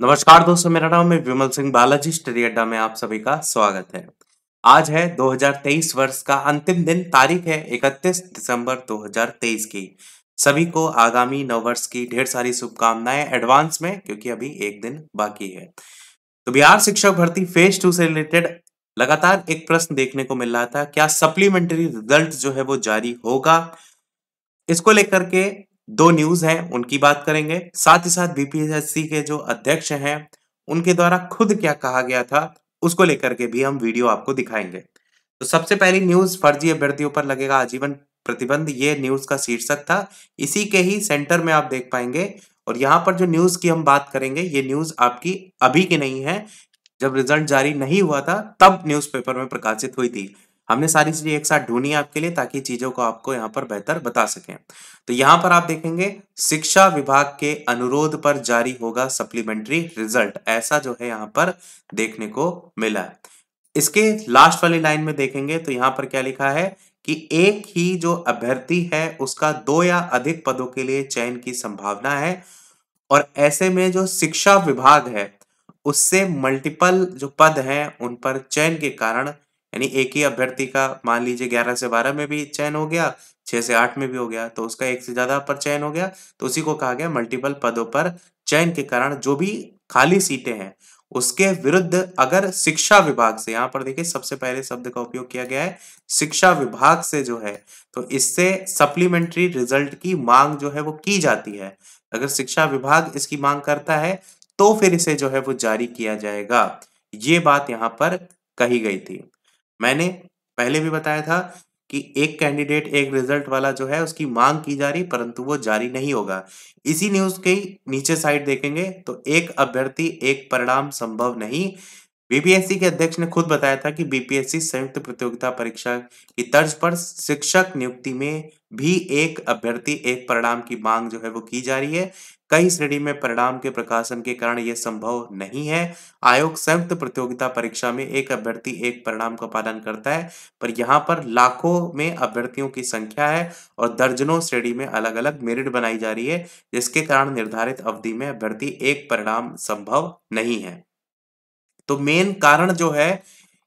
नमस्कार दोस्तों मेरा नाम है विमल सिंह बालाजी स्टडी अड्डा में आप सभी का स्वागत है आज है 2023 वर्ष का अंतिम दिन तारीख है 31 दिसंबर 2023 की सभी को आगामी नव वर्ष की ढेर सारी शुभकामनाएं एडवांस में क्योंकि अभी एक दिन बाकी है तो बिहार शिक्षक भर्ती फेज टू से रिलेटेड लगातार एक प्रश्न देखने को मिल रहा था क्या सप्लीमेंट्री रिजल्ट जो है वो जारी होगा इसको लेकर के दो न्यूज हैं उनकी बात करेंगे साथ ही साथ बीपीएससी के जो अध्यक्ष हैं उनके द्वारा खुद क्या कहा गया था उसको लेकर के भी हम वीडियो आपको दिखाएंगे तो सबसे पहली न्यूज फर्जी अभ्यर्थियों पर लगेगा आजीवन प्रतिबंध ये न्यूज का शीर्षक था इसी के ही सेंटर में आप देख पाएंगे और यहाँ पर जो न्यूज की हम बात करेंगे ये न्यूज आपकी अभी की नहीं है जब रिजल्ट जारी नहीं हुआ था तब न्यूज़पेपर में प्रकाशित हुई थी हमने सारी चीजें एक साथ ढूंढी आपके लिए ताकि चीजों को आपको यहाँ पर बेहतर बता सकें तो यहाँ पर आप देखेंगे शिक्षा विभाग के अनुरोध पर जारी होगा सप्लीमेंट्री रिजल्ट ऐसा जो है यहाँ पर देखने को मिला इसके लास्ट वाली लाइन में देखेंगे तो यहाँ पर क्या लिखा है कि एक ही जो अभ्यर्थी है उसका दो या अधिक पदों के लिए चयन की संभावना है और ऐसे में जो शिक्षा विभाग है उससे मल्टीपल जो पद हैं उन पर चयन के कारण यानी एक ही अभ्यर्थी का मान लीजिए ग्यारह से बारह में भी चयन हो गया छह से आठ में भी हो गया तो उसका एक से ज्यादा पर चयन हो गया तो उसी को कहा गया मल्टीपल पदों पर चयन के कारण जो भी खाली सीटें हैं उसके विरुद्ध अगर शिक्षा विभाग से यहाँ पर देखिए सबसे पहले शब्द का उपयोग किया गया है शिक्षा विभाग से जो है तो इससे सप्लीमेंट्री रिजल्ट की मांग जो है वो की जाती है अगर शिक्षा विभाग इसकी मांग करता है तो फिर इसे जो है वो जारी किया जाएगा ये बात यहाँ पर कही गई थी मैंने पहले भी बताया था कि एक कैंडिडेट एक रिजल्ट वाला जो है उसकी मांग की जा रही परंतु वो जारी नहीं होगा इसी न्यूज के नीचे साइड देखेंगे तो एक अभ्यर्थी एक परिणाम संभव नहीं बीपीएससी e के अध्यक्ष ने खुद बताया था कि बीपीएससी e संयुक्त प्रतियोगिता परीक्षा की तर्ज पर शिक्षक नियुक्ति में भी एक अभ्यर्थी एक परिणाम की मांग जो है वो की जा रही है कई श्रेणी में परिणाम के प्रकाशन के कारण यह संभव नहीं है आयोग संयुक्त प्रतियोगिता परीक्षा में एक अभ्यर्थी एक परिणाम का पालन करता है पर यहाँ पर लाखों में अभ्यर्थियों की संख्या है और दर्जनों श्रेणी में अलग अलग मेरिट बनाई जा रही है जिसके कारण निर्धारित अवधि में अभ्यर्थी एक परिणाम संभव नहीं है तो मेन कारण जो है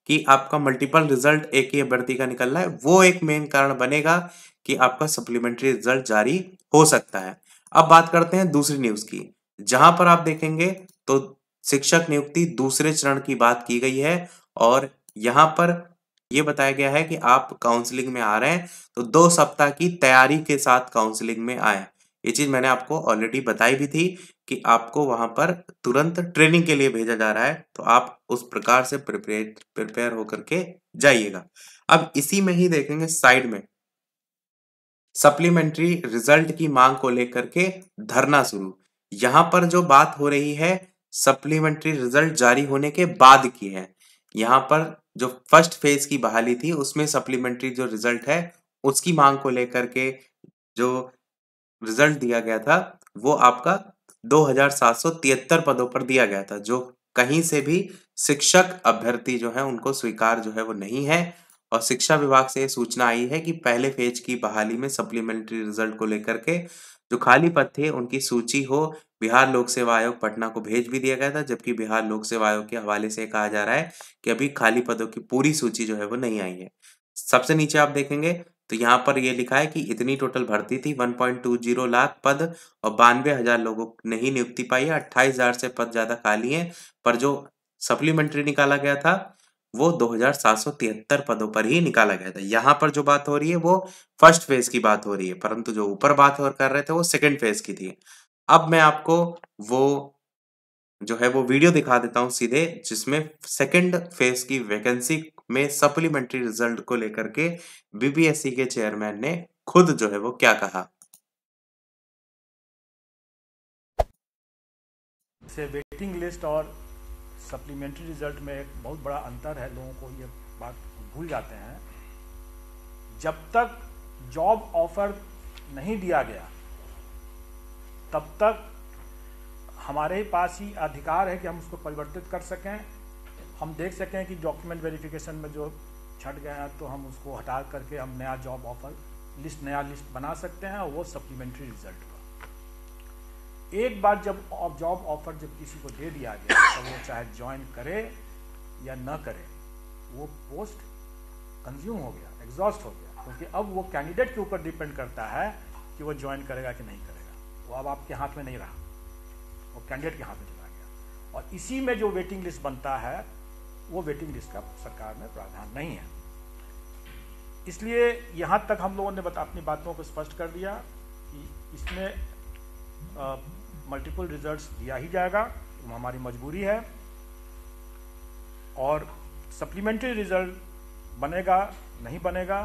कि आपका मल्टीपल रिजल्ट एक ही अभ्यर्थी का निकलना है वो एक मेन कारण बनेगा कि आपका सप्लीमेंट्री रिजल्ट जारी हो सकता है अब बात करते हैं दूसरी न्यूज की जहां पर आप देखेंगे तो शिक्षक नियुक्ति दूसरे चरण की बात की गई है और यहां पर यह बताया गया है कि आप काउंसलिंग में आ रहे हैं तो दो सप्ताह की तैयारी के साथ काउंसलिंग में आए ये चीज मैंने आपको ऑलरेडी बताई भी थी कि आपको वहां पर तुरंत ट्रेनिंग के लिए भेजा जा रहा है तो आप उस प्रकार से प्रिपेयर प्रिपेयर होकर के जाइएगा अब इसी में ही देखेंगे साइड में सप्लीमेंट्री रिजल्ट की मांग को लेकर के धरना शुरू यहां पर जो बात हो रही है सप्लीमेंट्री रिजल्ट जारी होने के बाद की है यहां पर जो फर्स्ट फेज की बहाली थी उसमें सप्लीमेंट्री जो रिजल्ट है उसकी मांग को लेकर के जो रिजल्ट दिया गया था वो आपका 2773 पदों पर दिया गया था जो कहीं से भी शिक्षक अभ्यर्थी जो है उनको स्वीकार जो है वो नहीं है और शिक्षा विभाग से सूचना आई है कि पहले फेज की बहाली में सप्लीमेंट्री रिजल्ट को लेकर के जो खाली पद थे उनकी सूची हो बिहार लोक सेवा आयोग पटना को भेज भी दिया गया था जबकि बिहार लोक सेवा आयोग के हवाले से कहा जा रहा है कि अभी खाली पदों की पूरी सूची जो है वो नहीं आई है सबसे नीचे आप देखेंगे तो यहाँ पर ये लिखा है कि इतनी टोटल भर्ती थी 1.20 लाख पद और बानवे हजार लोगों ने ही नियुक्ति पाई है अट्ठाईस हजार से पद ज्यादा खाली हैं पर जो सप्लीमेंट्री निकाला गया था वो 2773 पदों पर ही निकाला गया था यहाँ पर जो बात हो रही है वो फर्स्ट फेज की बात हो रही है परंतु जो ऊपर बात और कर रहे थे वो सेकेंड फेज की थी अब मैं आपको वो जो है वो वीडियो दिखा देता हूँ सीधे जिसमें सेकेंड फेज की वैकेंसी में सप्लीमेंट्री रिजल्ट को लेकर के बीबीएसई e के चेयरमैन ने खुद जो है वो क्या कहा से वेटिंग लिस्ट और सप्लीमेंट्री रिजल्ट में एक बहुत बड़ा अंतर है लोगों को ये बात भूल जाते हैं जब तक जॉब ऑफर नहीं दिया गया तब तक हमारे पास ही अधिकार है कि हम उसको परिवर्तित कर सकें हम देख सकें कि डॉक्यूमेंट वेरिफिकेशन में जो छट गए हैं तो हम उसको हटा करके हम नया जॉब ऑफर लिस्ट नया लिस्ट बना सकते हैं और वो सप्लीमेंट्री रिजल्ट का एक बार जब जॉब ऑफर जब किसी को दे दिया गया तो वो चाहे ज्वाइन करे या न करे वो पोस्ट कंज्यूम हो गया एग्जॉस्ट हो गया क्योंकि अब वो कैंडिडेट के ऊपर डिपेंड करता है कि वो ज्वाइन करेगा कि नहीं करेगा वो अब आपके हाथ में नहीं रहा वो कैंडिडेट के हाथ में चला गया और इसी में जो वेटिंग लिस्ट बनता है वो वेटिंग लिस्ट का सरकार में प्रावधान नहीं है इसलिए यहाँ तक हम लोगों ने बता, अपनी बातों को स्पष्ट कर दिया कि इसमें मल्टीपल रिजल्ट्स दिया ही जाएगा तो हमारी मजबूरी है और सप्लीमेंट्री रिजल्ट बनेगा नहीं बनेगा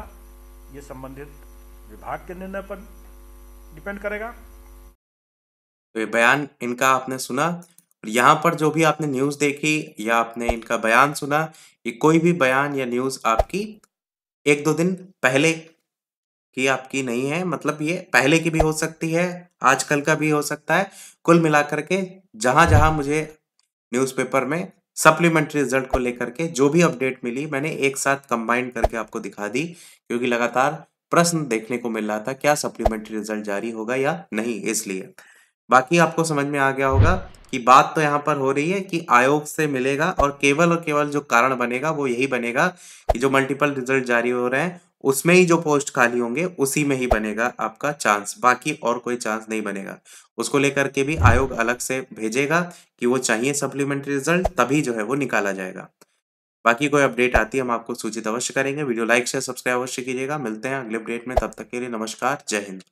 ये संबंधित विभाग के निर्णय पर डिपेंड करेगा तो ये बयान इनका आपने सुना यहाँ पर जो भी आपने न्यूज़ देखी या आपने इनका बयान सुना ये कोई भी बयान या न्यूज़ आपकी एक दो दिन पहले की आपकी नहीं है मतलब ये पहले की भी हो सकती है आजकल का भी हो सकता है कुल मिलाकर के जहां जहां मुझे न्यूज़पेपर में सप्लीमेंट्री रिजल्ट को लेकर के जो भी अपडेट मिली मैंने एक साथ कंबाइन करके आपको दिखा दी क्योंकि लगातार प्रश्न देखने को मिल रहा था क्या सप्लीमेंट्री रिजल्ट जारी होगा या नहीं इसलिए बाकी आपको समझ में आ गया होगा कि बात तो यहाँ पर हो रही है कि आयोग से मिलेगा और केवल और केवल जो कारण बनेगा वो यही बनेगा कि जो मल्टीपल रिजल्ट जारी हो रहे हैं उसमें ही जो पोस्ट खाली होंगे उसी में ही बनेगा आपका चांस बाकी और कोई चांस नहीं बनेगा उसको लेकर के भी आयोग अलग से भेजेगा कि वो चाहिए सप्लीमेंट्री रिजल्ट तभी जो है वो निकाला जाएगा बाकी कोई अपडेट आती है हम आपको सूचित अवश्य करेंगे वीडियो लाइक शेयर सब्सक्राइब अवश्य कीजिएगा मिलते हैं अगले अपडेट में तब तक के लिए नमस्कार जय हिंद